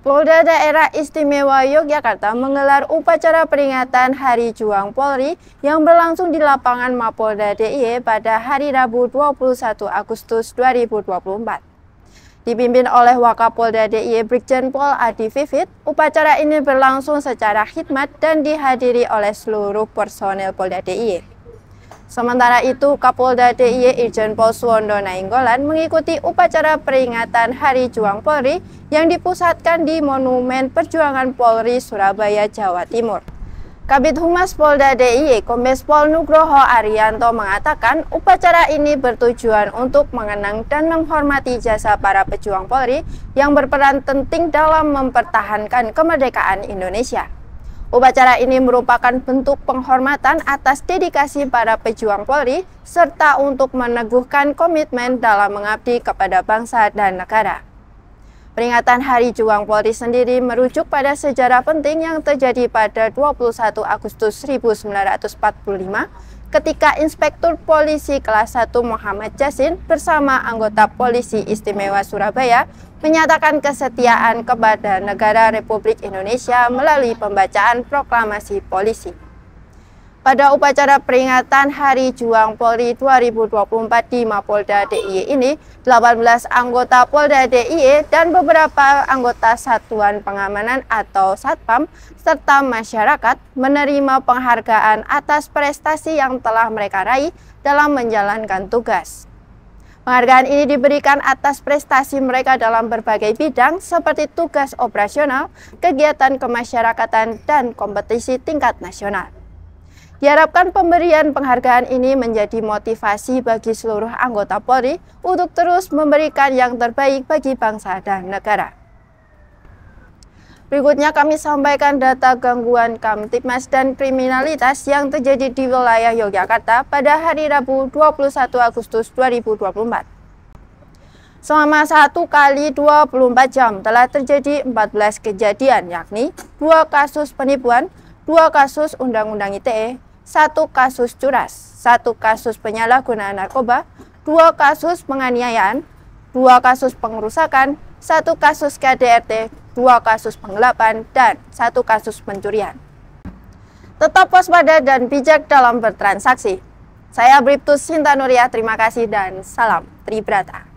Polda Daerah Istimewa Yogyakarta menggelar upacara peringatan Hari Juang Polri yang berlangsung di lapangan Mapolda DIY e pada hari Rabu 21 Agustus 2024. Dipimpin oleh Wakapolda DIY e Brigjen Pol Adi Vivit, upacara ini berlangsung secara khidmat dan dihadiri oleh seluruh personel Polda DIY. E. Sementara itu, Kapolda DIY Irjen Pol Suwondo Nainggolan mengikuti upacara peringatan Hari Juang Polri yang dipusatkan di Monumen Perjuangan Polri, Surabaya, Jawa Timur. Kabit Humas Polda DIY Kombes Pol Nugroho Arianto mengatakan upacara ini bertujuan untuk mengenang dan menghormati jasa para pejuang Polri yang berperan penting dalam mempertahankan kemerdekaan Indonesia. Upacara ini merupakan bentuk penghormatan atas dedikasi para pejuang Polri serta untuk meneguhkan komitmen dalam mengabdi kepada bangsa dan negara. Peringatan Hari Juang Polri sendiri merujuk pada sejarah penting yang terjadi pada 21 Agustus 1945 ketika Inspektur Polisi kelas 1 Muhammad Jasin bersama anggota Polisi Istimewa Surabaya menyatakan kesetiaan kepada negara Republik Indonesia melalui pembacaan proklamasi polisi. Pada upacara peringatan Hari Juang Polri 2024 di Mapolda DIY e ini, 18 anggota Polda DIY e dan beberapa anggota Satuan Pengamanan atau Satpam serta masyarakat menerima penghargaan atas prestasi yang telah mereka raih dalam menjalankan tugas. Penghargaan ini diberikan atas prestasi mereka dalam berbagai bidang seperti tugas operasional, kegiatan kemasyarakatan, dan kompetisi tingkat nasional. Diharapkan pemberian penghargaan ini menjadi motivasi bagi seluruh anggota Polri untuk terus memberikan yang terbaik bagi bangsa dan negara. Berikutnya kami sampaikan data gangguan Kamtipmas dan kriminalitas yang terjadi di wilayah Yogyakarta pada hari Rabu 21 Agustus 2024. Selama satu kali 24 jam telah terjadi 14 kejadian yakni dua kasus penipuan, dua kasus Undang-Undang ITE, satu kasus curas, satu kasus penyalahgunaan narkoba, dua kasus penganiayaan, dua kasus pengerusakan, satu kasus KDRT, dua kasus penggelapan, dan satu kasus pencurian. Tetap waspada dan bijak dalam bertransaksi. Saya Briptus Sinta Nuria, terima kasih dan salam Tribrata.